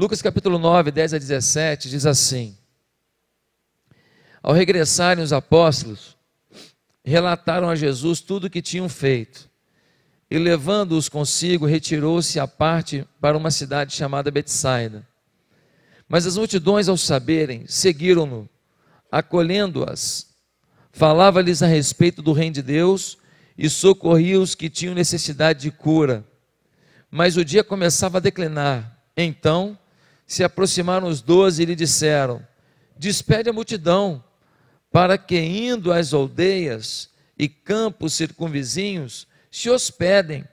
Lucas capítulo 9, 10 a 17 diz assim: Ao regressarem os apóstolos, relataram a Jesus tudo o que tinham feito. E levando-os consigo, retirou-se à parte para uma cidade chamada Betsaida. Mas as multidões, ao saberem, seguiram-no, acolhendo-as. Falava-lhes a respeito do reino de Deus e socorria os que tinham necessidade de cura. Mas o dia começava a declinar. Então, se aproximaram os doze e lhe disseram: Despede a multidão, para que, indo às aldeias e campos circunvizinhos, se hospedem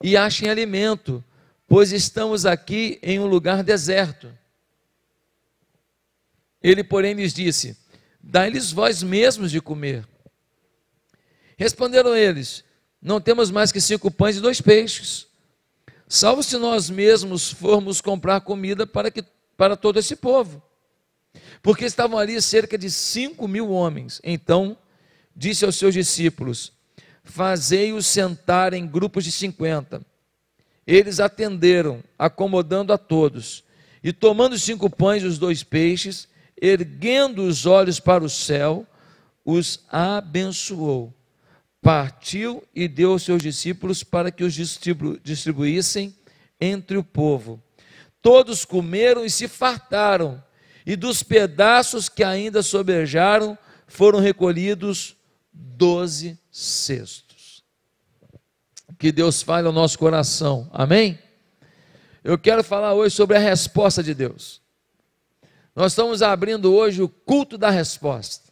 e achem alimento, pois estamos aqui em um lugar deserto. Ele, porém, lhes disse: Dai-lhes vós mesmos de comer. Responderam eles: Não temos mais que cinco pães e dois peixes salvo se nós mesmos formos comprar comida para, que, para todo esse povo. Porque estavam ali cerca de cinco mil homens. Então disse aos seus discípulos: Fazei-os sentar em grupos de cinquenta. Eles atenderam, acomodando a todos. E tomando os cinco pães e os dois peixes, erguendo os olhos para o céu, os abençoou partiu e deu aos seus discípulos para que os distribuíssem entre o povo. Todos comeram e se fartaram, e dos pedaços que ainda sobejaram foram recolhidos doze cestos. Que Deus fale ao nosso coração, amém? Eu quero falar hoje sobre a resposta de Deus. Nós estamos abrindo hoje o culto da resposta.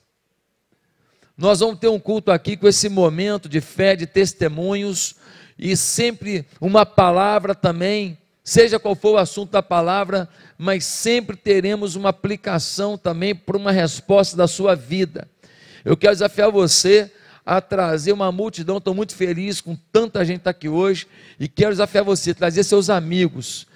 Nós vamos ter um culto aqui com esse momento de fé, de testemunhos e sempre uma palavra também, seja qual for o assunto da palavra, mas sempre teremos uma aplicação também para uma resposta da sua vida. Eu quero desafiar você a trazer uma multidão. Estou muito feliz com tanta gente tá aqui hoje e quero desafiar você, a trazer seus amigos.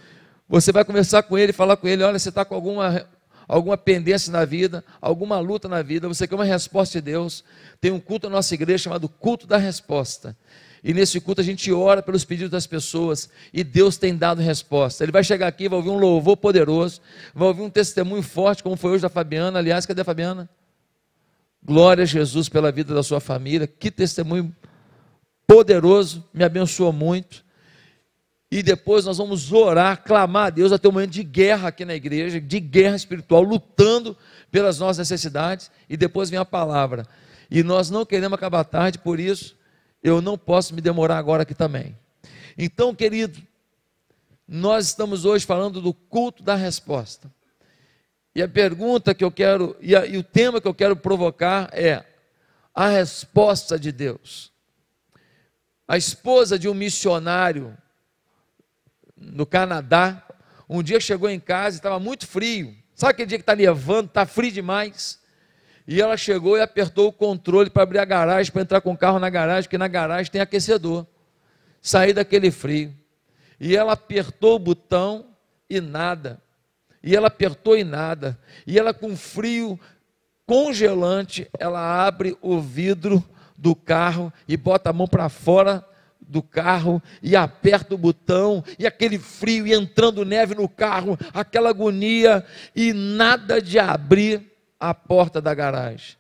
Você vai conversar com ele, falar com ele, olha, você está com alguma alguma pendência na vida, alguma luta na vida, você quer uma resposta de Deus, tem um culto na nossa igreja chamado culto da resposta. E nesse culto a gente ora pelos pedidos das pessoas e Deus tem dado resposta. Ele vai chegar aqui, vai ouvir um louvor poderoso, vai ouvir um testemunho forte, como foi hoje da Fabiana. Aliás, cadê a Fabiana? Glória a Jesus pela vida da sua família. Que testemunho poderoso, me abençoou muito. E depois nós vamos orar, clamar a Deus até o momento de guerra aqui na igreja, de guerra espiritual, lutando pelas nossas necessidades. E depois vem a palavra. E nós não queremos acabar tarde, por isso eu não posso me demorar agora aqui também. Então, querido, nós estamos hoje falando do culto da resposta. E a pergunta que eu quero, e, a, e, o tema que eu quero provocar é a resposta de Deus. A esposa de um missionário no Canadá. Um dia chegou em casa e estava muito frio. Sabe aquele dia que está nevando, está frio demais? E ela chegou e apertou o controle para abrir a garagem, para entrar com o carro na garagem, porque na garagem tem aquecedor. Sair daquele frio. E ela apertou o botão e nada. E ela apertou e nada. E ela com frio congelante, ela abre o vidro do carro e bota a mão para fora do carro e aperta o botão e aquele frio e entrando neve no carro, aquela agonia e nada de abrir a porta da garagem.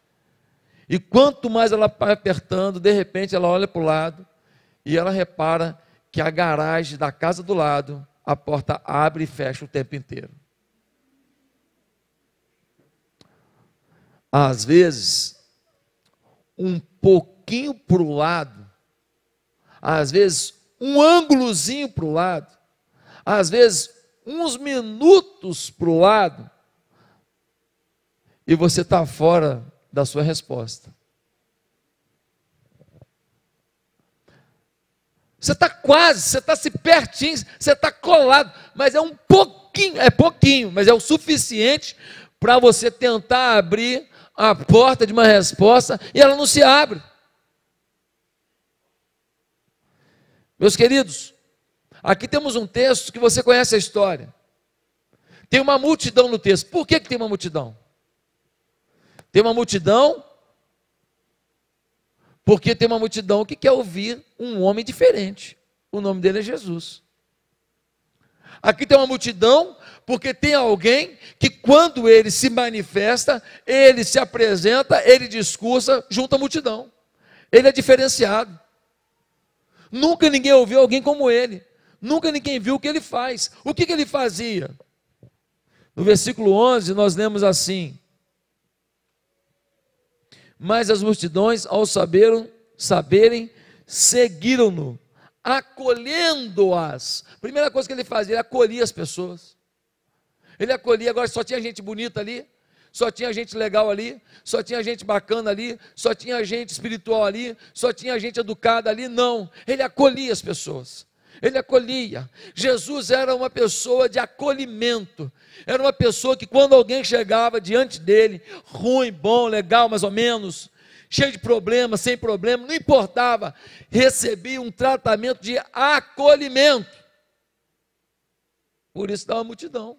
E quanto mais ela vai apertando, de repente ela olha para o lado e ela repara que a garagem da casa do lado, a porta abre e fecha o tempo inteiro. Às vezes, um pouquinho para o lado às vezes um ângulozinho para o lado, às vezes uns minutos para o lado, e você está fora da sua resposta. Você está quase, você está se pertinho, você está colado, mas é um pouquinho, é pouquinho, mas é o suficiente para você tentar abrir a porta de uma resposta e ela não se abre. Meus queridos, aqui temos um texto que você conhece a história. Tem uma multidão no texto. Por que, que tem uma multidão? Tem uma multidão porque tem uma multidão que quer ouvir um homem diferente. O nome dele é Jesus. Aqui tem uma multidão porque tem alguém que, quando ele se manifesta, ele se apresenta, ele discursa junto à multidão. Ele é diferenciado. Nunca ninguém ouviu alguém como ele. Nunca ninguém viu o que ele faz. O que, que ele fazia? No versículo 11, nós lemos assim: Mas as multidões, ao saberam, saberem, seguiram-no, acolhendo-as. Primeira coisa que ele fazia, ele acolhia as pessoas. Ele acolhia, agora só tinha gente bonita ali só tinha gente legal ali, só tinha gente bacana ali, só tinha gente espiritual ali, só tinha gente educada ali. Não, ele acolhia as pessoas. Ele acolhia. Jesus era uma pessoa de acolhimento. Era uma pessoa que quando alguém chegava diante dele, ruim, bom, legal, mais ou menos, cheio de problemas, sem problema, não importava, recebia um tratamento de acolhimento. Por isso dá uma multidão.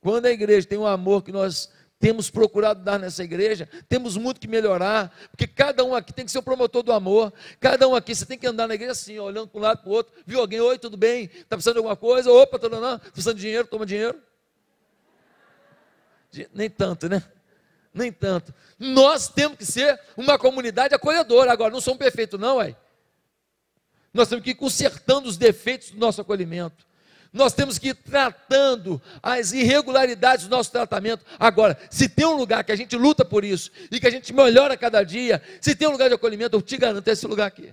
Quando a igreja tem um amor que nós temos procurado dar nessa igreja, temos muito que melhorar, porque cada um aqui tem que ser o promotor do amor, cada um aqui, você tem que andar na igreja assim, olhando para um lado para o outro, viu alguém, oi, tudo bem, está precisando de alguma coisa, opa, estou precisando de dinheiro, toma dinheiro, nem tanto, né? Nem tanto. Nós temos que ser uma comunidade acolhedora. Agora, não somos perfeitos, não, ué. Nós temos que ir consertando os defeitos do nosso acolhimento. Nós temos que ir tratando as irregularidades do nosso tratamento. Agora, se tem um lugar que a gente luta por isso e que a gente melhora cada dia, se tem um lugar de acolhimento, eu te garanto é esse lugar aqui.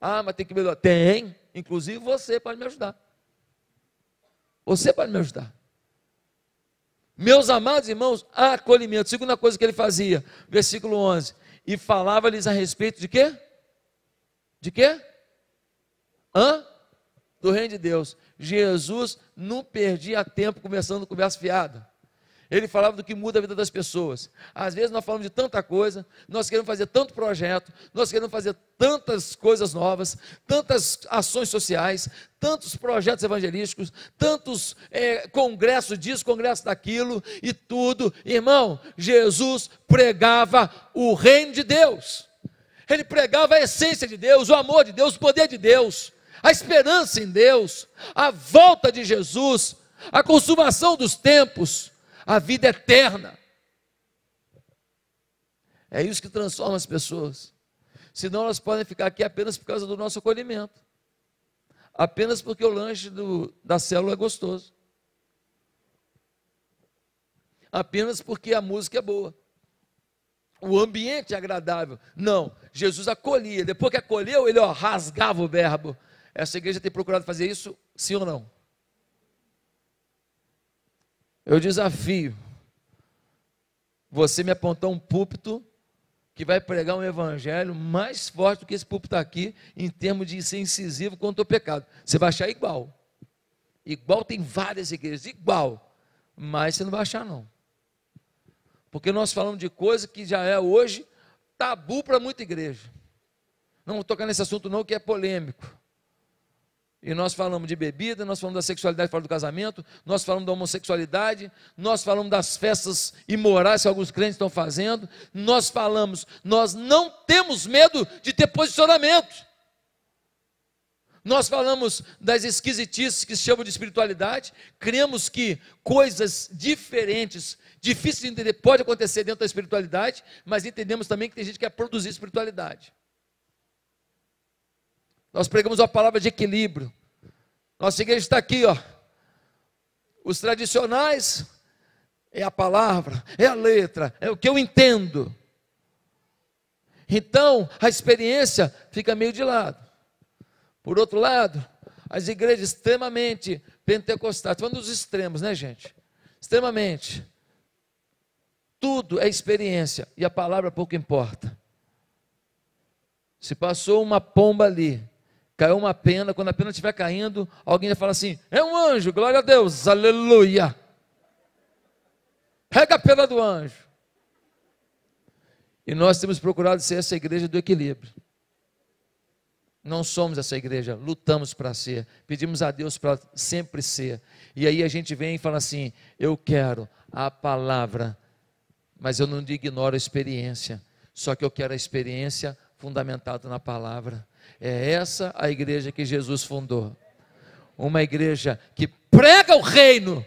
Ah, mas tem que melhorar. Tem, inclusive você pode me ajudar. Você pode me ajudar. Meus amados irmãos, acolhimento. Segunda coisa que ele fazia, versículo 11. E falava-lhes a respeito de quê? De quê? Hã? do reino de Deus. Jesus não perdia tempo começando com conversa fiada. Ele falava do que muda a vida das pessoas. Às vezes nós falamos de tanta coisa, nós queremos fazer tanto projeto, nós queremos fazer tantas coisas novas, tantas ações sociais, tantos projetos evangelísticos, tantos é, congressos disso, congressos daquilo e tudo. Irmão, Jesus pregava o reino de Deus. Ele pregava a essência de Deus, o amor de Deus, o poder de Deus a esperança em Deus, a volta de Jesus, a consumação dos tempos, a vida eterna. É isso que transforma as pessoas. Senão elas podem ficar aqui apenas por causa do nosso acolhimento, apenas porque o lanche do, da célula é gostoso, apenas porque a música é boa o ambiente é agradável. Não, Jesus acolhia. Depois que acolheu, ele ó, rasgava o verbo, essa igreja tem procurado fazer isso, sim ou não? Eu desafio você me apontar um púlpito que vai pregar um evangelho mais forte do que esse púlpito tá aqui, em termos de ser incisivo contra o pecado. Você vai achar igual. Igual tem várias igrejas, igual. Mas você não vai achar, não. Porque nós falamos de coisa que já é hoje tabu para muita igreja. Não vou tocar nesse assunto, não, que é polêmico. E nós falamos de bebida, nós falamos da sexualidade fora do casamento, nós falamos da homossexualidade, nós falamos das festas imorais que alguns crentes estão fazendo, nós falamos, nós não temos medo de ter posicionamento. Nós falamos das esquisitices que se chamam de espiritualidade, cremos que coisas diferentes, difíceis de entender, pode acontecer dentro da espiritualidade, mas entendemos também que tem gente que quer produzir espiritualidade. Nós pregamos uma palavra de equilíbrio. Nossa igreja está aqui, ó. Os tradicionais é a palavra, é a letra, é o que eu entendo. Então, a experiência fica meio de lado. Por outro lado, as igrejas extremamente pentecostais, falando dos extremos, né, gente? Extremamente. Tudo é experiência e a palavra pouco importa. Se passou uma pomba ali, Caiu uma pena, quando a pena estiver caindo, alguém vai falar assim: é um anjo, glória a Deus, aleluia. Pega a pena do anjo. E nós temos procurado ser essa igreja do equilíbrio. Não somos essa igreja, lutamos para ser, pedimos a Deus para sempre ser. E aí a gente vem e fala assim: eu quero a palavra, mas eu não ignoro a experiência, só que eu quero a experiência fundamentada na palavra. É essa a igreja que Jesus fundou. Uma igreja que prega o reino,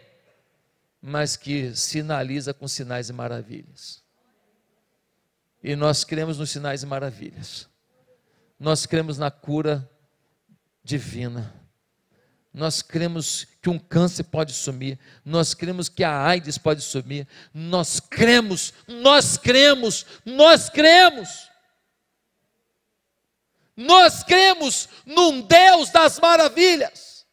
mas que sinaliza com sinais e maravilhas. E nós cremos nos sinais e maravilhas. Nós cremos na cura divina. Nós cremos que um câncer pode sumir, nós cremos que a AIDS pode sumir, nós cremos, nós cremos, nós cremos. Nós cremos num Deus das maravilhas,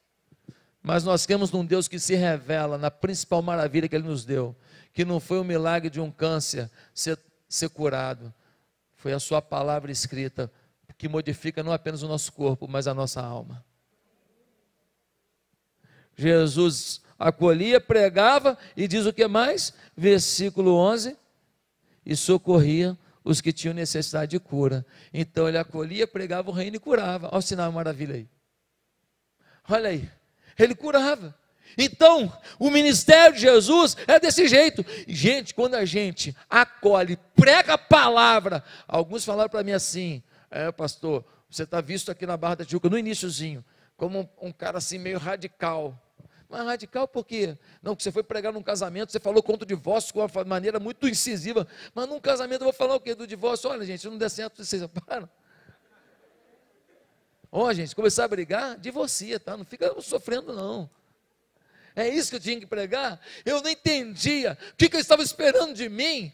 mas nós cremos num Deus que se revela na principal maravilha que Ele nos deu, que não foi o milagre de um câncer ser, ser curado, foi a Sua palavra escrita, que modifica não apenas o nosso corpo, mas a nossa alma. Jesus acolhia, pregava e diz o que mais? Versículo 11: e socorria os que tinham necessidade de cura. Então ele acolhia, pregava o reino e curava. Olha o sinal maravilha aí. Olha aí. Ele curava. Então, o ministério de Jesus é desse jeito. Gente, quando a gente acolhe, prega a palavra. Alguns falaram para mim assim: é, pastor, você está visto aqui na Barra da Tijuca, no iníciozinho, como um, um cara assim meio radical. Mas radical por quê? Não, que você foi pregar num casamento, você falou contra o divórcio com uma maneira muito incisiva. Mas num casamento eu vou falar o quê? Do divórcio? Olha, gente, se não der certo, vocês param. Ó, oh, gente, começar a brigar, divorcia, tá? Não fica sofrendo, não. É isso que eu tinha que pregar? Eu não entendia. O que, que eu estava esperando de mim?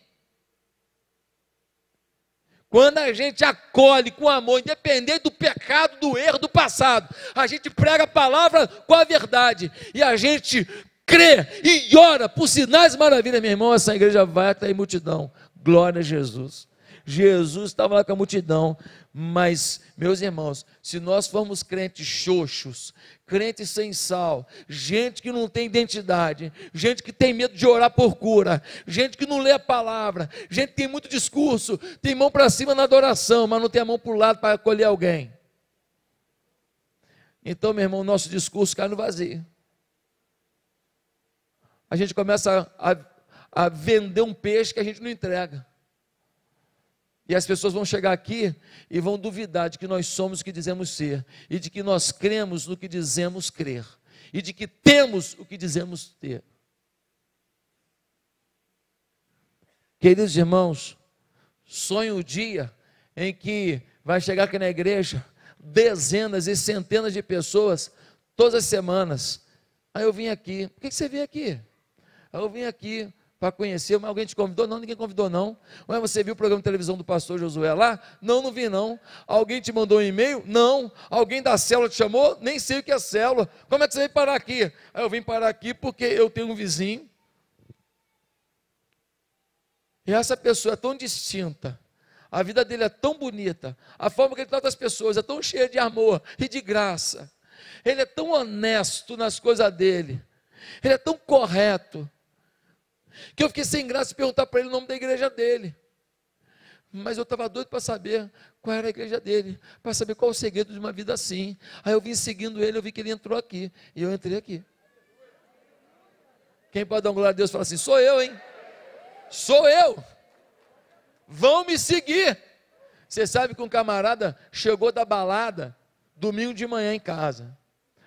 Quando a gente acolhe com amor, independente do pecado, do erro, do passado, a gente prega a palavra com a verdade e a gente crê e ora por sinais e maravilhas, meu irmão, essa igreja vai até a multidão. Glória a Jesus. Jesus estava lá com a multidão, mas, meus irmãos, se nós formos crentes xoxos, crentes sem sal, gente que não tem identidade, gente que tem medo de orar por cura, gente que não lê a palavra, gente que tem muito discurso, tem mão para cima na adoração, mas não tem a mão para o lado para acolher alguém. Então, meu irmão, nosso discurso cai no vazio. A gente começa a, a vender um peixe que a gente não entrega. E as pessoas vão chegar aqui e vão duvidar de que nós somos o que dizemos ser, e de que nós cremos no que dizemos crer, e de que temos o que dizemos ter. Queridos irmãos, sonho o dia em que vai chegar aqui na igreja dezenas e centenas de pessoas todas as semanas. Aí eu vim aqui. Por que você veio aqui? Aí eu vim aqui para conhecer, mas alguém te convidou? Não, ninguém convidou não. Mas você viu o programa de televisão do pastor Josué lá? Não, não vi não. Alguém te mandou um e-mail? Não. Alguém da célula te chamou? Nem sei o que é célula. Como é que você veio parar aqui? Aí eu vim parar aqui porque eu tenho um vizinho. E essa pessoa é tão distinta. A vida dele é tão bonita. A forma que ele trata as pessoas é tão cheia de amor e de graça. Ele é tão honesto nas coisas dele. Ele é tão correto que eu fiquei sem graça de perguntar para ele o nome da igreja dele. Mas eu estava doido para saber qual era a igreja dele, para saber qual o segredo de uma vida assim. Aí eu vim seguindo ele, eu vi que ele entrou aqui, e eu entrei aqui. Quem pode dar um glória a Deus e falar assim: sou eu, hein? Sou eu. Vão me seguir. Você sabe que um camarada chegou da balada, domingo de manhã em casa.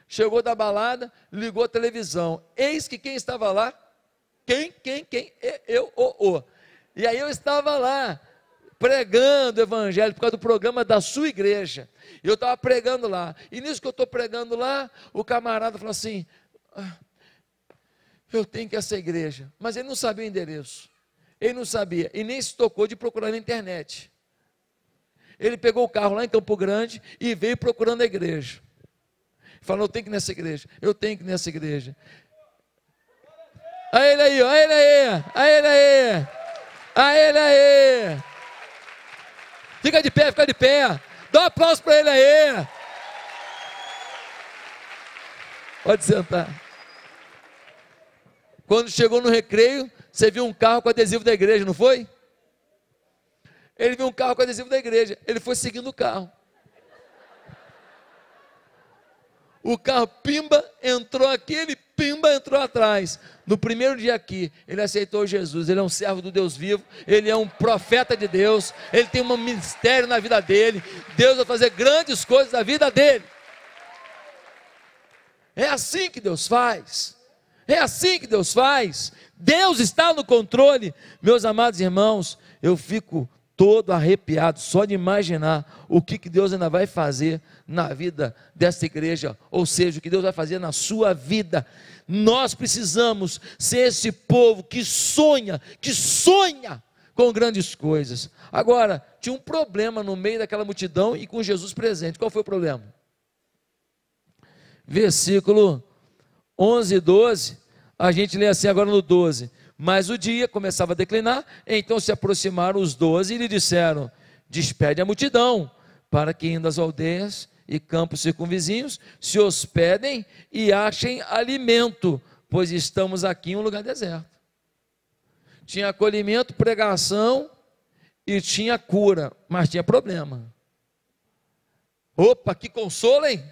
Chegou da balada, ligou a televisão. Eis que quem estava lá quem, quem, quem, eu, oh, oh. E aí eu estava lá, pregando o evangelho por causa do programa da sua igreja. E Eu estava pregando lá. E nisso que eu estou pregando lá, o camarada falou assim: ah, Eu tenho que essa igreja. Mas ele não sabia o endereço. Ele não sabia. E nem se tocou de procurar na internet. Ele pegou o carro lá em Campo Grande e veio procurando a igreja. Falou: Eu tenho que ir nessa igreja. Eu tenho que ir nessa igreja. Olha ele aí, olha ele aí, olha ele aí, olha ele aí. Fica de pé, fica de pé. Dá um aplauso para ele aí. Pode sentar. Quando chegou no recreio, você viu um carro com adesivo da igreja, não foi? Ele viu um carro com adesivo da igreja. Ele foi seguindo o carro. O carro pimba entrou aqui, ele pimba, entrou atrás. No primeiro dia aqui, ele aceitou Jesus. Ele é um servo do Deus vivo, ele é um profeta de Deus, ele tem um ministério na vida dele. Deus vai fazer grandes coisas na vida dele. É assim que Deus faz. É assim que Deus faz. Deus está no controle. Meus amados irmãos, eu fico todo arrepiado só de imaginar o que, que Deus ainda vai fazer na vida desta igreja, ou seja, o que Deus vai fazer na sua vida. Nós precisamos ser esse povo que sonha, que sonha com grandes coisas. Agora, tinha um problema no meio daquela multidão e com Jesus presente. Qual foi o problema? Versículo 11 e 12, a gente lê assim agora no 12. Mas o dia começava a declinar, então se aproximaram os doze e lhe disseram: Despede a multidão, para que indo às aldeias e campos circunvizinhos se hospedem e achem alimento, pois estamos aqui em um lugar deserto. Tinha acolhimento, pregação e tinha cura, mas tinha problema. Opa, que consolem!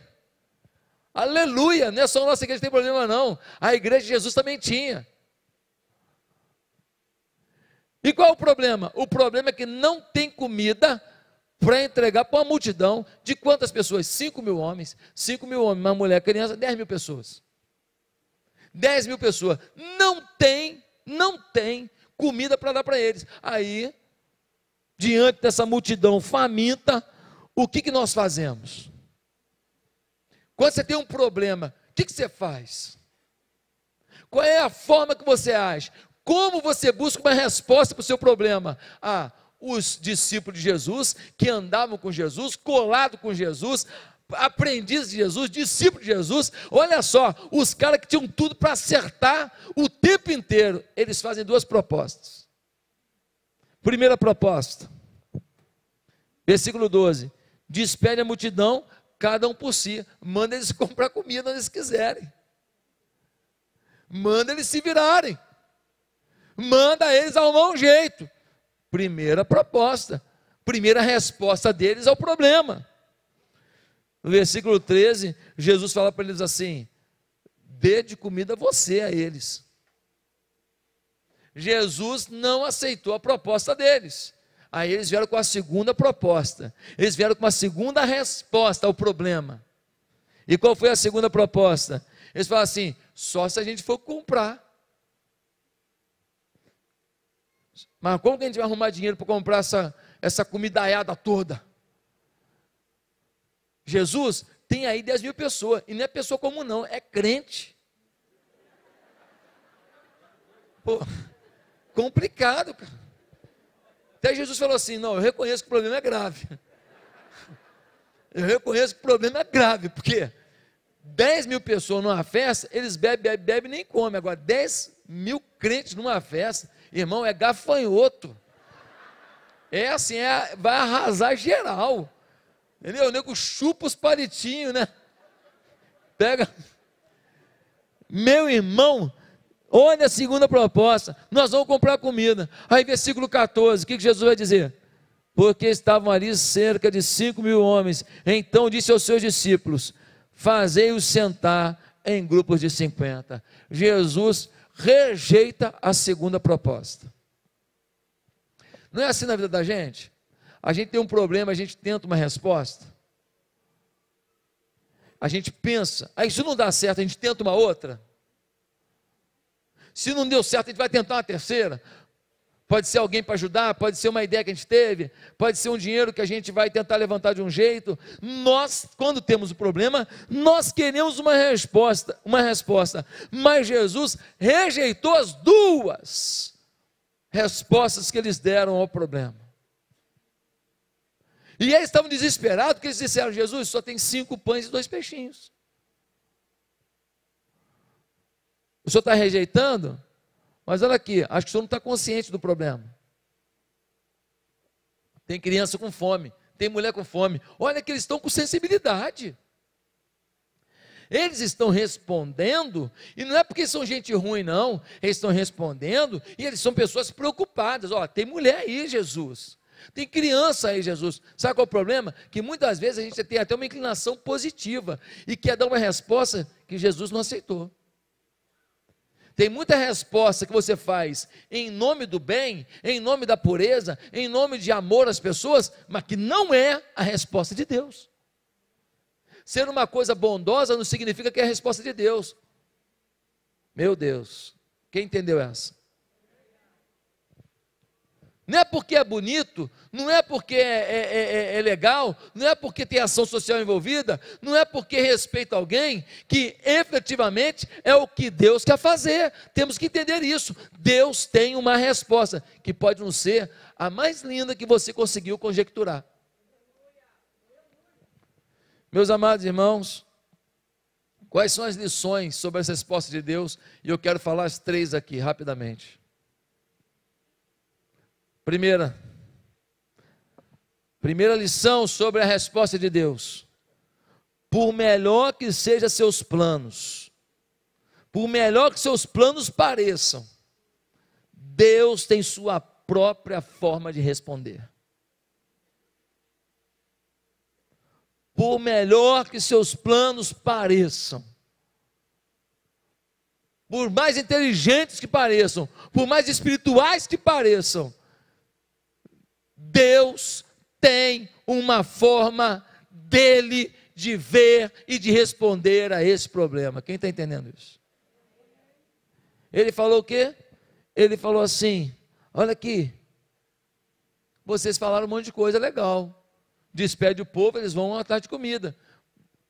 Aleluia! Não é só nossa igreja que tem problema, não. A igreja de Jesus também tinha. E qual é o problema? O problema é que não tem comida para entregar para uma multidão de quantas pessoas? 5 mil homens, 5 mil homens, uma mulher, criança, 10 mil pessoas. 10 mil pessoas. Não tem, não tem comida para dar para eles. Aí, diante dessa multidão faminta, o que, que nós fazemos? Quando você tem um problema, o que, que você faz? Qual é a forma que você age? Como você busca uma resposta para o seu problema? Ah, os discípulos de Jesus, que andavam com Jesus, colado com Jesus, aprendiz de Jesus, discípulo de Jesus, olha só, os caras que tinham tudo para acertar o tempo inteiro, eles fazem duas propostas. Primeira proposta, versículo 12: despede a multidão, cada um por si, manda eles comprar comida onde eles quiserem, manda eles se virarem manda eles arrumar um jeito. Primeira proposta, primeira resposta deles ao problema. No versículo 13, Jesus fala para eles assim: dê de comida você a eles. Jesus não aceitou a proposta deles. Aí eles vieram com a segunda proposta. Eles vieram com uma segunda resposta ao problema. E qual foi a segunda proposta? Eles falaram assim: só se a gente for comprar. Mas como que a gente vai arrumar dinheiro para comprar essa, essa comidaiada toda? Jesus tem aí 10 mil pessoas, e não é pessoa comum, não, é crente. Pô, complicado, cara. Até Jesus falou assim: não, eu reconheço que o problema é grave. Eu reconheço que o problema é grave, porque 10 mil pessoas numa festa, eles bebem, bebem, bebem nem comem. Agora, 10 mil crentes numa festa, Irmão, é gafanhoto. É assim, é, vai arrasar geral. Entendeu? O nego chupa os palitinhos, né? Pega. Meu irmão, olha a segunda proposta. Nós vamos comprar comida. Aí, versículo 14, o que Jesus vai dizer? Porque estavam ali cerca de cinco mil homens. Então disse aos seus discípulos: Fazei-os sentar em grupos de 50. Jesus rejeita a segunda proposta. Não é assim na vida da gente? A gente tem um problema, a gente tenta uma resposta. A gente pensa, aí ah, se não dá certo, a gente tenta uma outra. Se não deu certo, a gente vai tentar uma terceira pode ser alguém para ajudar, pode ser uma ideia que a gente teve, pode ser um dinheiro que a gente vai tentar levantar de um jeito. Nós, quando temos o um problema, nós queremos uma resposta, uma resposta. Mas Jesus rejeitou as duas respostas que eles deram ao problema. E eles estavam desesperados porque eles disseram: Jesus, só tem cinco pães e dois peixinhos. O senhor está rejeitando? Mas olha aqui, acho que o senhor não está consciente do problema. Tem criança com fome, tem mulher com fome. Olha que eles estão com sensibilidade. Eles estão respondendo, e não é porque são gente ruim, não. Eles estão respondendo e eles são pessoas preocupadas. Ó, tem mulher aí, Jesus. Tem criança aí, Jesus. Sabe qual é o problema? Que muitas vezes a gente tem até uma inclinação positiva e quer dar uma resposta que Jesus não aceitou. Tem muita resposta que você faz em nome do bem, em nome da pureza, em nome de amor às pessoas, mas que não é a resposta de Deus. Ser uma coisa bondosa não significa que é a resposta de Deus. Meu Deus, quem entendeu essa? Não é porque é bonito, não é porque é é, é, é, é, legal, não é porque tem ação social envolvida, não é porque respeita alguém, que efetivamente é o que Deus quer fazer. Temos que entender isso. Deus tem uma resposta, que pode não ser a mais linda que você conseguiu conjecturar. Meus amados irmãos, quais são as lições sobre as respostas de Deus? E eu quero falar as três aqui, rapidamente. Primeira. Primeira lição sobre a resposta de Deus. Por melhor que sejam seus planos, por melhor que seus planos pareçam, Deus tem sua própria forma de responder. Por melhor que seus planos pareçam, por mais inteligentes que pareçam, por mais espirituais que pareçam, Deus tem uma forma dele de ver e de responder a esse problema. Quem está entendendo isso? Ele falou o quê? Ele falou assim: Olha aqui, vocês falaram um monte de coisa legal. Despede o povo, eles vão atrás de comida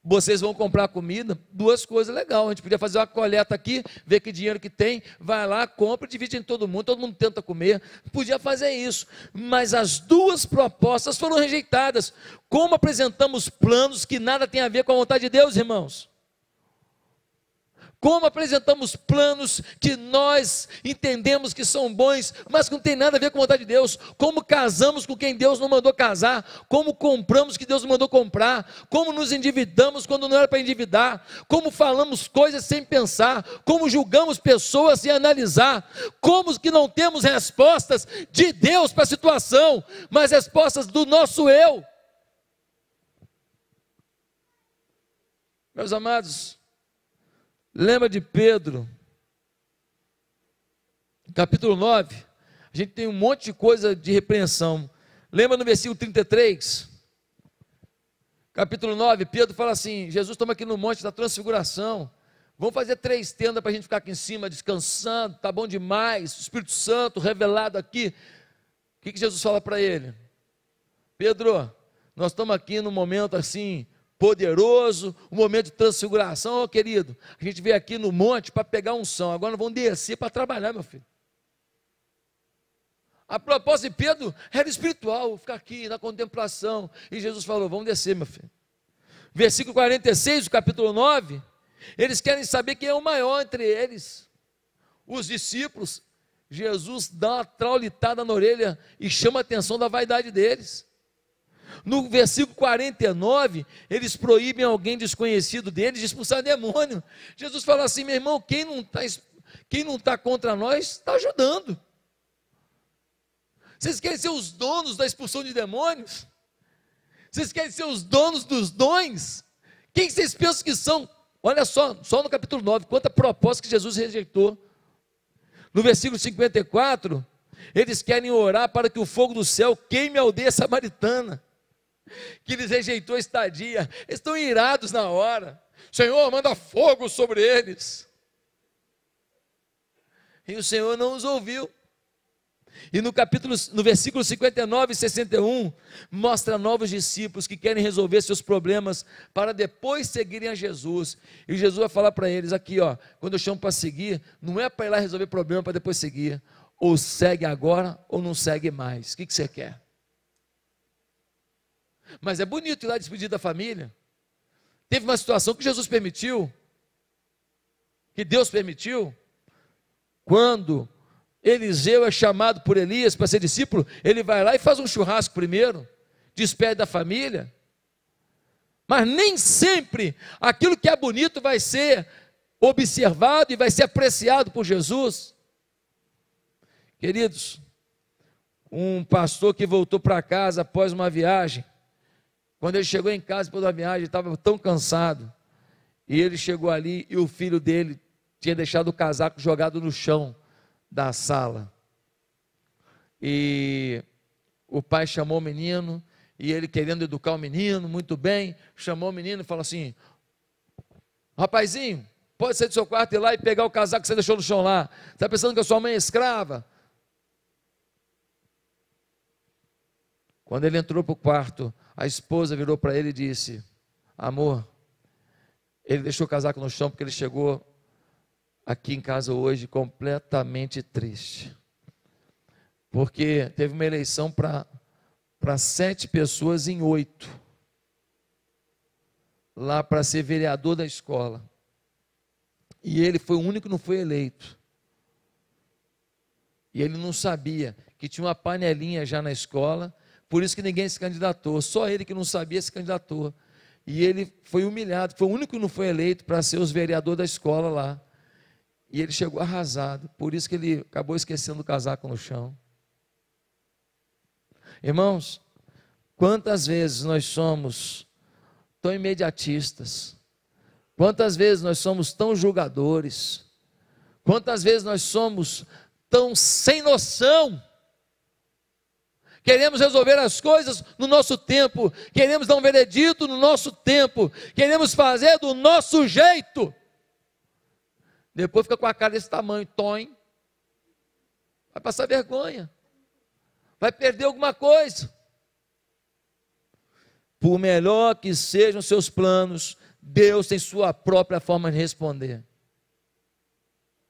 vocês vão comprar comida, duas coisas legais. A gente podia fazer uma coleta aqui, ver que dinheiro que tem, vai lá, compra, divide em todo mundo, todo mundo tenta comer. Podia fazer isso. Mas as duas propostas foram rejeitadas. Como apresentamos planos que nada tem a ver com a vontade de Deus, irmãos? Como apresentamos planos que nós entendemos que são bons, mas que não tem nada a ver com a vontade de Deus? Como casamos com quem Deus não mandou casar? Como compramos que Deus não mandou comprar? Como nos endividamos quando não era para endividar? Como falamos coisas sem pensar? Como julgamos pessoas sem analisar? Como que não temos respostas de Deus para a situação, mas respostas do nosso eu? Meus amados, Lembra de Pedro, capítulo 9? A gente tem um monte de coisa de repreensão. Lembra no versículo 33? Capítulo 9, Pedro fala assim: Jesus estamos aqui no monte da transfiguração. Vamos fazer três tendas para a gente ficar aqui em cima descansando, tá bom demais. O Espírito Santo revelado aqui. O que, que Jesus fala para ele? Pedro, nós estamos aqui no momento assim, poderoso, o um momento de transfiguração, oh, querido, a gente veio aqui no monte para pegar unção, agora nós vamos descer para trabalhar, meu filho. A proposta de Pedro era espiritual, ficar aqui na contemplação, e Jesus falou: vamos descer, meu filho. Versículo 46 do capítulo 9, eles querem saber quem é o maior entre eles. Os discípulos, Jesus dá uma traulitada na orelha e chama a atenção da vaidade deles. No versículo 49, eles proíbem alguém desconhecido deles de expulsar demônio. Jesus fala assim: meu irmão, quem não está quem não tá contra nós está ajudando. Vocês querem ser os donos da expulsão de demônios? Vocês querem ser os donos dos dons? Quem vocês pensam que são? Olha só, só no capítulo 9, quanta proposta que Jesus rejeitou. No versículo 54, eles querem orar para que o fogo do céu queime a aldeia samaritana que lhes rejeitou a estadia. estão irados na hora. Senhor, manda fogo sobre eles. E o Senhor não os ouviu. E no capítulo, no versículo 59 e 61, mostra novos discípulos que querem resolver seus problemas para depois seguirem a Jesus. E Jesus vai falar para eles aqui, ó, quando eu chamo para seguir, não é para ir lá resolver problema para depois seguir. Ou segue agora ou não segue mais. O que, que você quer? Mas é bonito ir lá despedir da família. Teve uma situação que Jesus permitiu, que Deus permitiu, quando Eliseu é chamado por Elias para ser discípulo, ele vai lá e faz um churrasco primeiro, despede da família. Mas nem sempre aquilo que é bonito vai ser observado e vai ser apreciado por Jesus. Queridos, um pastor que voltou para casa após uma viagem, quando ele chegou em casa depois da viagem, estava tão cansado. E ele chegou ali e o filho dele tinha deixado o casaco jogado no chão da sala. E o pai chamou o menino, e ele querendo educar o menino, muito bem, chamou o menino e falou assim: Rapazinho, pode sair do seu quarto e ir lá e pegar o casaco que você deixou no chão lá. Está pensando que a sua mãe é escrava? Quando ele entrou para o quarto, a esposa virou para ele e disse: Amor, ele deixou o casaco no chão porque ele chegou aqui em casa hoje completamente triste. Porque teve uma eleição para sete pessoas em oito, lá para ser vereador da escola. E ele foi o único que não foi eleito. E ele não sabia que tinha uma panelinha já na escola por isso que ninguém se candidatou, só ele que não sabia se candidatou. E ele foi humilhado, foi o único que não foi eleito para ser os vereador da escola lá. E ele chegou arrasado, por isso que ele acabou esquecendo o casaco no chão. Irmãos, quantas vezes nós somos tão imediatistas? Quantas vezes nós somos tão julgadores? Quantas vezes nós somos tão sem noção? queremos resolver as coisas no nosso tempo, queremos dar um veredito no nosso tempo, queremos fazer do nosso jeito. Depois fica com a cara desse tamanho, toim. Vai passar vergonha. Vai perder alguma coisa. Por melhor que sejam seus planos, Deus tem sua própria forma de responder.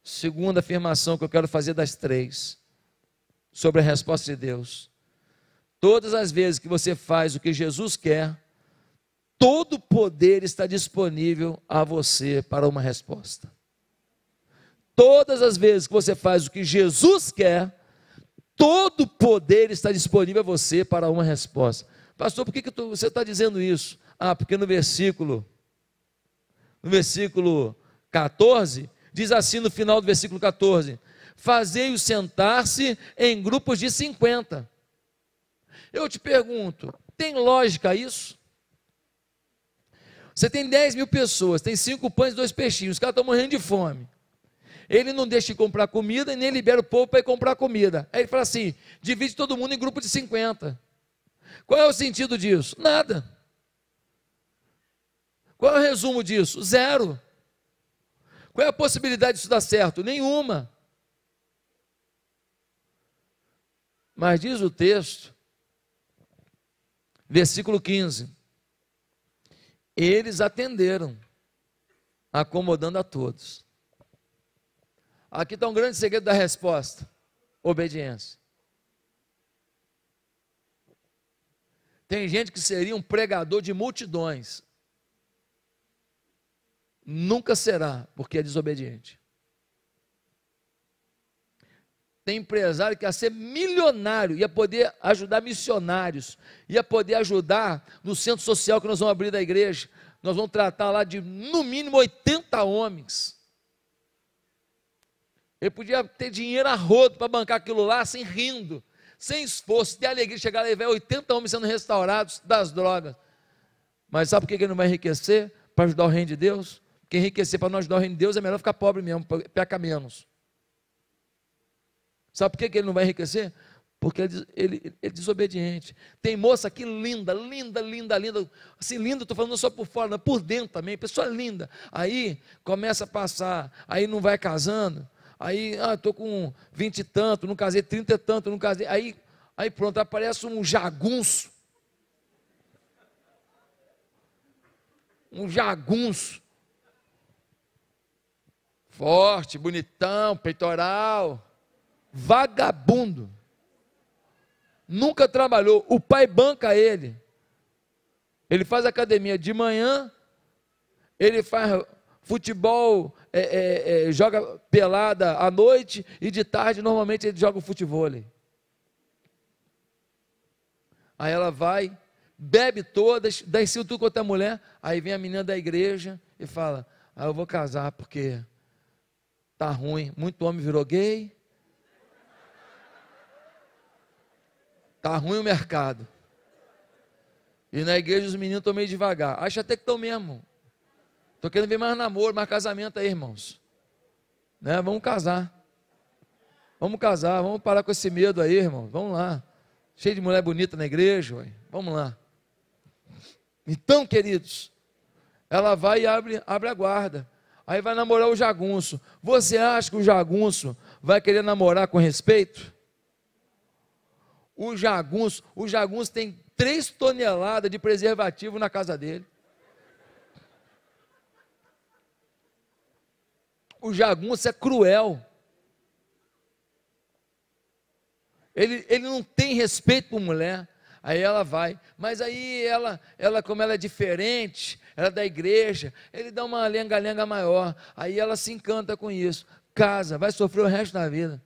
Segunda afirmação que eu quero fazer das três sobre a resposta de Deus. Todas as vezes que você faz o que Jesus quer, todo poder está disponível a você para uma resposta. Todas as vezes que você faz o que Jesus quer, todo poder está disponível a você para uma resposta. Pastor, por que, que tu, você está dizendo isso? Ah, porque no versículo, no versículo 14, diz assim no final do versículo 14: Fazei-os sentar-se em grupos de 50. Eu te pergunto, tem lógica isso? Você tem 10 mil pessoas, tem cinco pães e dois peixinhos, os caras estão morrendo de fome. Ele não deixa de comprar comida e nem libera o povo para ir comprar comida. Aí ele fala assim: divide todo mundo em grupo de 50. Qual é o sentido disso? Nada. Qual é o resumo disso? Zero. Qual é a possibilidade disso dar certo? Nenhuma. Mas diz o texto Versículo 15. Eles atenderam, acomodando a todos. Aqui está um grande segredo da resposta: obediência. Tem gente que seria um pregador de multidões. Nunca será, porque é desobediente. Tem empresário que ia ser milionário, ia poder ajudar missionários, ia poder ajudar no centro social que nós vamos abrir da igreja. Nós vamos tratar lá de no mínimo 80 homens. Ele podia ter dinheiro a rodo para bancar aquilo lá, sem rindo, sem esforço, ter alegria de chegar lá e ver 80 homens sendo restaurados das drogas. Mas sabe por que ele não vai enriquecer? Para ajudar o reino de Deus? Porque enriquecer para não ajudar o reino de Deus é melhor ficar pobre mesmo, peca menos. Sabe por que ele não vai enriquecer? Porque ele, ele, é desobediente. Tem moça aqui linda, linda, linda, linda. Assim, linda, estou falando só por fora, por dentro também. Pessoa linda. Aí começa a passar, aí não vai casando. Aí, ah, estou com vinte e tanto, não casei, trinta e tanto, não casei. Aí, aí pronto, aparece um jagunço. Um jagunço. Forte, bonitão, peitoral vagabundo, nunca trabalhou, o pai banca ele. Ele faz academia de manhã, ele faz futebol, é, é, é, joga pelada à noite e de tarde normalmente ele joga o futebol. Aí ela vai, bebe todas, dá em cima tudo com outra mulher, aí vem a menina da igreja e fala, ah, eu vou casar porque tá ruim, muito homem virou gay, Tá ruim o mercado. E na igreja os meninos estão meio devagar. Acho até que estão mesmo. Estou querendo ver mais namoro, mais casamento aí, irmãos. Né? Vamos casar. Vamos casar, vamos parar com esse medo aí, irmão. Vamos lá. Cheio de mulher bonita na igreja, ué. vamos lá. Então, queridos, ela vai e abre, abre a guarda. Aí vai namorar o jagunço. Você acha que o jagunço vai querer namorar com respeito? o jagunço. O jagunço tem três toneladas de preservativo na casa dele. O jagunço é cruel. Ele, ele não tem respeito por mulher. Aí ela vai, mas aí ela, ela como ela é diferente, ela é da igreja, ele dá uma lenga-lenga maior. Aí ela se encanta com isso. Casa, vai sofrer o resto da vida.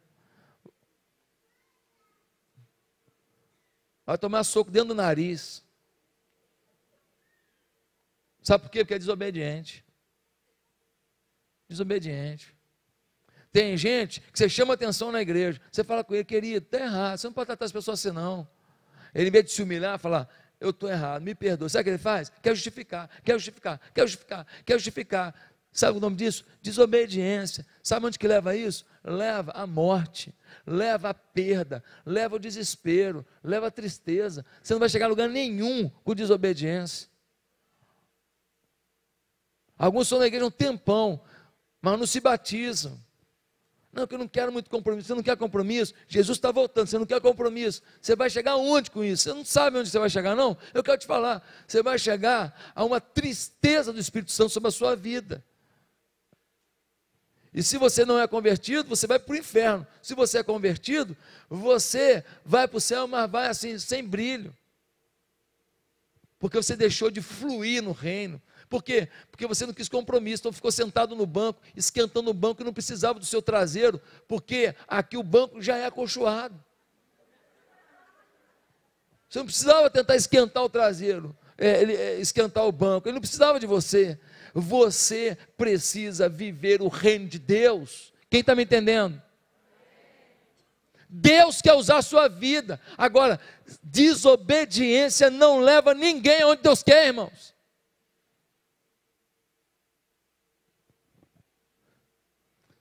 vai tomar soco dentro do nariz. Sabe por quê? Porque é desobediente. Desobediente. Tem gente que você chama atenção na igreja, você fala com ele, querido, está errado, você não pode tratar as pessoas assim não. Ele, em vez de se humilhar, fala, eu estou errado, me perdoa. Sabe o que ele faz? Quer justificar, quer justificar, quer justificar, quer justificar. Sabe o nome disso? Desobediência. Sabe onde que leva isso? Leva à morte, leva à perda, leva ao desespero, leva à tristeza. Você não vai chegar a lugar nenhum com desobediência. Alguns são na igreja um tempão, mas não se batizam. Não, que eu não quero muito compromisso. Você não quer compromisso? Jesus está voltando, você não quer compromisso. Você vai chegar aonde com isso? Você não sabe onde você vai chegar, não? Eu quero te falar. Você vai chegar a uma tristeza do Espírito Santo sobre a sua vida. E se você não é convertido, você vai para o inferno. Se você é convertido, você vai para o céu, mas vai assim, sem brilho. Porque você deixou de fluir no reino. Por quê? Porque você não quis compromisso, então ficou sentado no banco, esquentando o banco e não precisava do seu traseiro, porque aqui o banco já é acolchoado. Você não precisava tentar esquentar o traseiro, é, é, esquentar o banco, ele não precisava de você você precisa viver o reino de Deus. Quem está me entendendo? Deus quer usar a sua vida. Agora, desobediência não leva ninguém onde Deus quer, irmãos.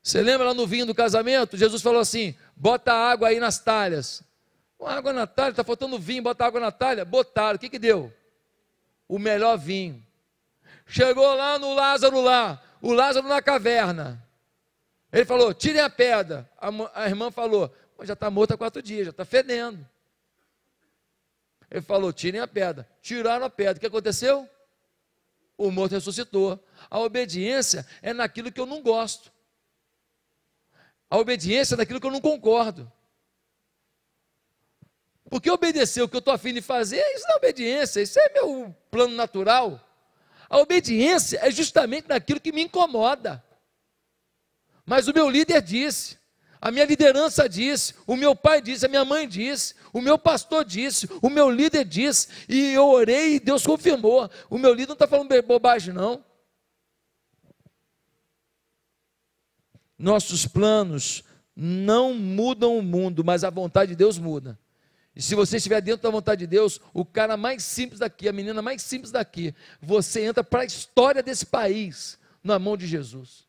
Você lembra lá no vinho do casamento? Jesus falou assim: bota água aí nas talhas. Água na talha, está faltando vinho, bota água na talha. Botaram, o que, que deu? O melhor vinho. Chegou lá no Lázaro lá, o Lázaro na caverna. Ele falou: tirem a pedra. A, a irmã falou: já está morto há quatro dias, já está fedendo. Ele falou: tirem a pedra. Tiraram a pedra. O que aconteceu? O morto ressuscitou. A obediência é naquilo que eu não gosto. A obediência é naquilo que eu não concordo. Porque obedecer o que eu estou afim de fazer, isso não é obediência, isso é meu plano natural. A obediência é justamente naquilo que me incomoda. Mas o meu líder disse, a minha liderança disse, o meu pai disse, a minha mãe disse, o meu pastor disse, o meu líder disse, e eu orei e Deus confirmou. O meu líder não está falando bobagem, não. Nossos planos não mudam o mundo, mas a vontade de Deus muda. E se você estiver dentro da vontade de Deus, o cara mais simples daqui, a menina mais simples daqui, você entra para a história desse país na mão de Jesus.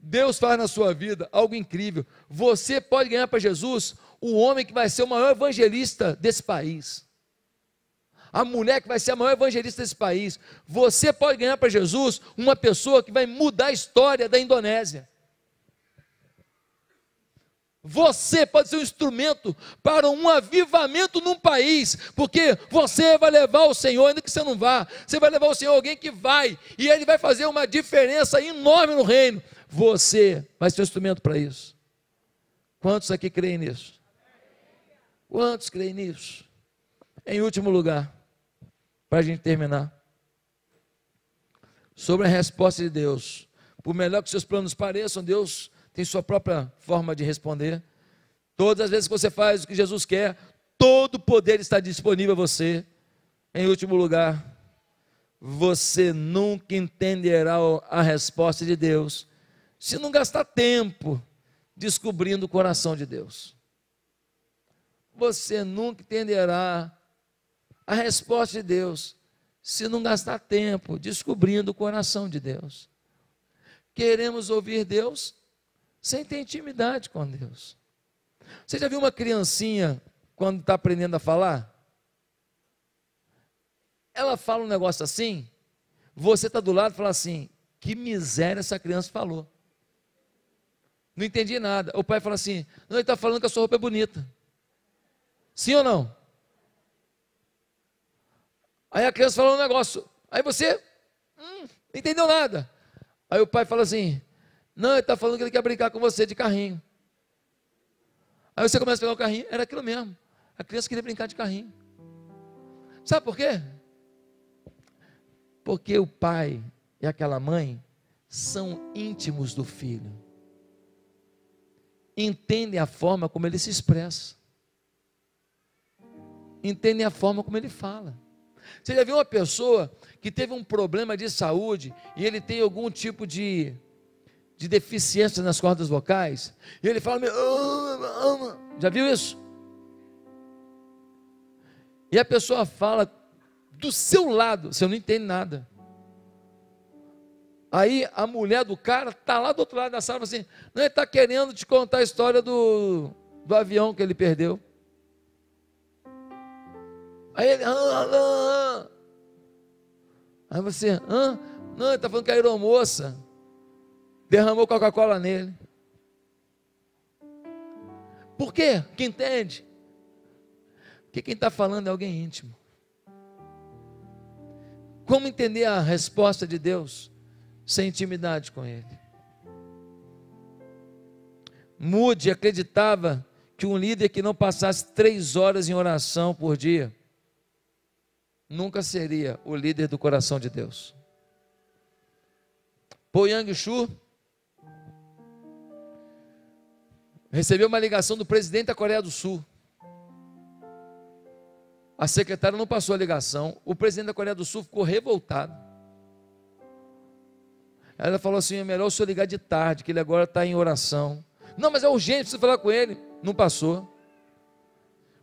Deus faz na sua vida algo incrível. Você pode ganhar para Jesus o homem que vai ser o maior evangelista desse país. A mulher que vai ser a maior evangelista desse país. Você pode ganhar para Jesus uma pessoa que vai mudar a história da Indonésia. Você pode ser um instrumento para um avivamento num país, porque você vai levar o Senhor, ainda que você não vá, você vai levar o Senhor alguém que vai, e ele vai fazer uma diferença enorme no reino. Você vai ser um instrumento para isso. Quantos aqui creem nisso? Quantos creem nisso? Em último lugar, para a gente terminar, sobre a resposta de Deus. Por melhor que seus planos pareçam, Deus tem sua própria forma de responder. Todas as vezes que você faz o que Jesus quer, todo o poder está disponível a você. Em último lugar, você nunca entenderá a resposta de Deus se não gastar tempo descobrindo o coração de Deus. Você nunca entenderá a resposta de Deus se não gastar tempo descobrindo o coração de Deus. Queremos ouvir Deus? sem ter intimidade com Deus. Você já viu uma criancinha quando está aprendendo a falar? Ela fala um negócio assim, você está do lado e fala assim: que miséria essa criança falou. Não entendi nada. O pai fala assim: não, ele está falando que a sua roupa é bonita. Sim ou não? Aí a criança fala um negócio. Aí você, hum, não entendeu nada. Aí o pai fala assim: não, ele está falando que ele quer brincar com você de carrinho. Aí você começa a pegar o carrinho, era aquilo mesmo. A criança queria brincar de carrinho. Sabe por quê? Porque o pai e aquela mãe são íntimos do filho. Entendem a forma como ele se expressa. Entendem a forma como ele fala. Você já viu uma pessoa que teve um problema de saúde e ele tem algum tipo de de deficiência nas cordas vocais, e ele fala: Já viu isso? E a pessoa fala do seu lado, você não entende nada. Aí a mulher do cara tá lá do outro lado da sala, assim, não está querendo te contar a história do, do avião que ele perdeu. Aí ele, ah, ah, ah. ah. aí você, ah, não, ele tá falando que a é aeromoça derramou Coca-Cola nele. Por quê? Que entende? Porque quem está falando é alguém íntimo. Como entender a resposta de Deus sem intimidade com Ele? Mude acreditava que um líder que não passasse três horas em oração por dia nunca seria o líder do coração de Deus. Poyang Shu recebeu uma ligação do presidente da Coreia do Sul. A secretária não passou a ligação. O presidente da Coreia do Sul ficou revoltado. Ela falou assim: é melhor o senhor ligar de tarde, que ele agora está em oração. Não, mas é urgente, preciso falar com ele. Não passou.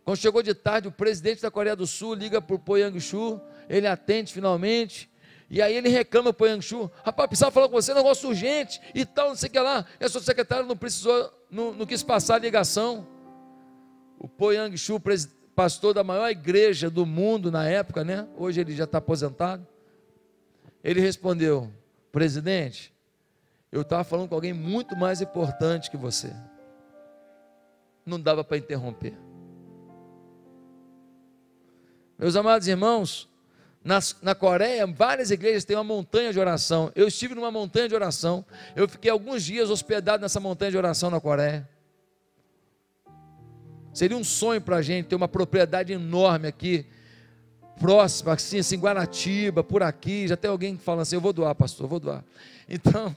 Quando chegou de tarde, o presidente da Coreia do Sul liga para o Poyang Chu, ele atende finalmente. E aí ele reclama para o Yangshu, rapaz, precisava falar com você, é negócio urgente e tal, não sei o que lá. E a sua secretária não precisou, não, não quis passar a ligação. O Po Yangshu, pastor da maior igreja do mundo na época, né? Hoje ele já está aposentado. Ele respondeu, presidente, eu estava falando com alguém muito mais importante que você. Não dava para interromper. Meus amados irmãos, nas, na Coreia, várias igrejas têm uma montanha de oração. Eu estive numa montanha de oração. Eu fiquei alguns dias hospedado nessa montanha de oração na Coreia. Seria um sonho para a gente ter uma propriedade enorme aqui, próxima, assim, assim, Guaratiba, por aqui. Já tem alguém que fala assim: eu vou doar, pastor, eu vou doar. Então,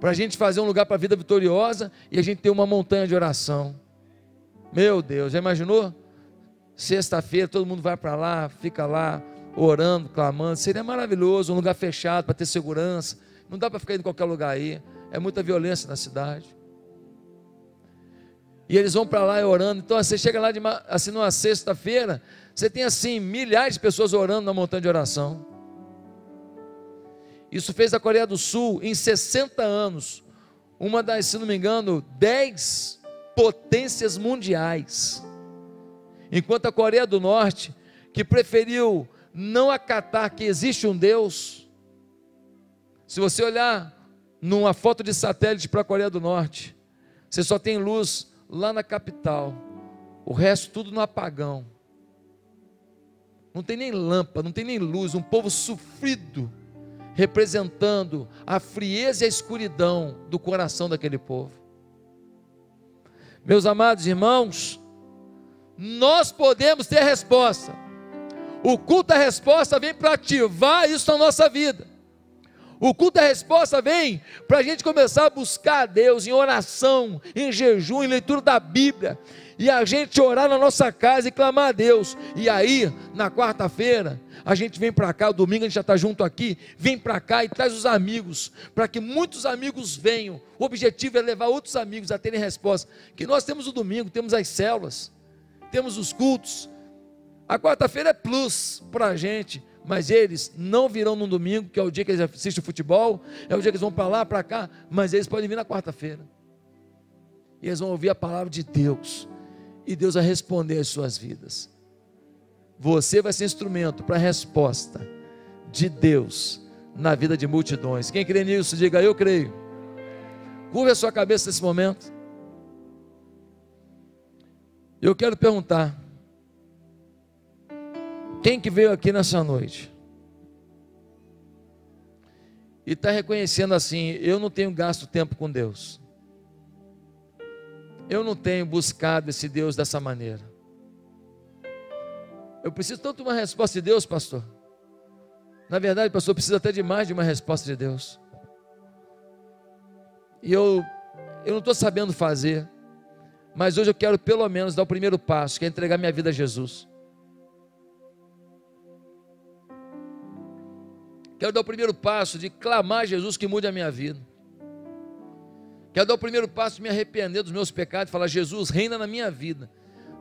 para a gente fazer um lugar para a vida vitoriosa e a gente ter uma montanha de oração. Meu Deus, já imaginou? Sexta-feira todo mundo vai para lá, fica lá orando, clamando. Seria maravilhoso um lugar fechado para ter segurança. Não dá para ficar em qualquer lugar aí. É muita violência na cidade. E eles vão para lá e orando. Então você chega lá de uma, assim numa sexta-feira, você tem assim milhares de pessoas orando na montanha de oração. Isso fez a Coreia do Sul em 60 anos uma das, se não me engano, 10 potências mundiais. Enquanto a Coreia do Norte, que preferiu não acatar que existe um Deus, se você olhar numa foto de satélite para a Coreia do Norte, você só tem luz lá na capital, o resto tudo no apagão. Não tem nem lâmpada, não tem nem luz, um povo sofrido, representando a frieza e a escuridão do coração daquele povo. Meus amados irmãos, nós podemos ter a resposta. O culto da resposta vem para ativar isso na nossa vida. O culto da resposta vem para a gente começar a buscar a Deus em oração, em jejum, em leitura da Bíblia. E a gente orar na nossa casa e clamar a Deus. E aí, na quarta-feira, a gente vem para cá, o domingo a gente já está junto aqui, vem para cá e traz os amigos, para que muitos amigos venham. O objetivo é levar outros amigos a terem resposta. Que nós temos o domingo, temos as células, temos os cultos, a quarta-feira é plus para a gente, mas eles não virão no domingo, que é o dia que eles assistem futebol, é o dia que eles vão para lá, para cá, mas eles podem vir na quarta-feira. E eles vão ouvir a palavra de Deus, e Deus vai responder às suas vidas. Você vai ser instrumento para a resposta de Deus na vida de multidões. Quem crê nisso, diga eu creio. Curva a sua cabeça nesse momento. Eu quero perguntar: quem que veio aqui nessa noite? E está reconhecendo assim: eu não tenho gasto tempo com Deus. Eu não tenho buscado esse Deus dessa maneira. Eu preciso tanto de uma resposta de Deus, pastor. Na verdade, pastor, preciso até de mais de uma resposta de Deus. E eu, eu não estou sabendo fazer, mas hoje eu quero pelo menos dar o primeiro passo, que é entregar minha vida a Jesus. Quero dar o primeiro passo de clamar a Jesus que mude a minha vida. Quero dar o primeiro passo de me arrepender dos meus pecados e falar: Jesus, reina na minha vida.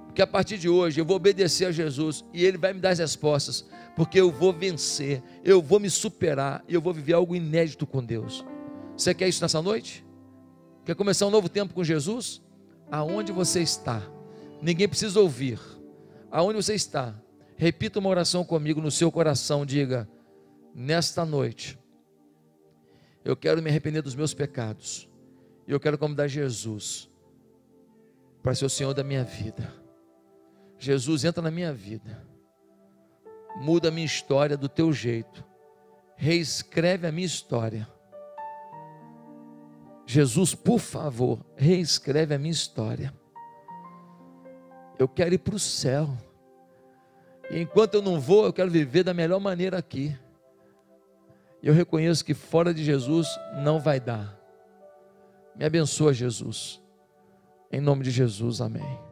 Porque a partir de hoje eu vou obedecer a Jesus e Ele vai me dar as respostas. Porque eu vou vencer, eu vou me superar e eu vou viver algo inédito com Deus. Você quer isso nessa noite? Quer começar um novo tempo com Jesus? Aonde você está? Ninguém precisa ouvir. Aonde você está? Repita uma oração comigo no seu coração, diga: nesta noite, eu quero me arrepender dos meus pecados, e eu quero convidar Jesus para ser o Senhor da minha vida. Jesus, entra na minha vida, muda a minha história do teu jeito, reescreve a minha história. Jesus, por favor, reescreve a minha história. Eu quero ir para o céu. E enquanto eu não vou, eu quero viver da melhor maneira aqui. E eu reconheço que fora de Jesus não vai dar. Me abençoa, Jesus. Em nome de Jesus, amém.